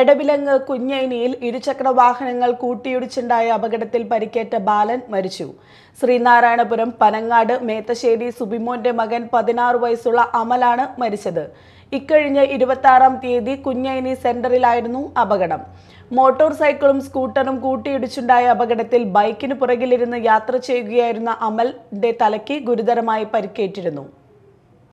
എടവിലങ്ങ് കുഞ്ഞൈനിയിൽ ഇരുചക്ര വാഹനങ്ങൾ കൂട്ടിയിടിച്ചുണ്ടായ അപകടത്തിൽ പരിക്കേറ്റ ബാലൻ മരിച്ചു ശ്രീനാരായണപുരം പനങ്ങാട് മേത്തശ്ശേരി സുബിമോന്റെ മകൻ പതിനാറ് വയസ്സുള്ള അമലാണ് മരിച്ചത് ഇക്കഴിഞ്ഞ ഇരുപത്തിയാറാം തീയതി കുഞ്ഞൈനി സെന്ററിലായിരുന്നു അപകടം മോട്ടോർ സൈക്കിളും സ്കൂട്ടറും കൂട്ടിയിടിച്ചുണ്ടായ അപകടത്തിൽ ബൈക്കിന് പുറകിലിരുന്ന് യാത്ര ചെയ്യുകയായിരുന്ന അമലിന്റെ തലയ്ക്ക് ഗുരുതരമായി പരിക്കേറ്റിരുന്നു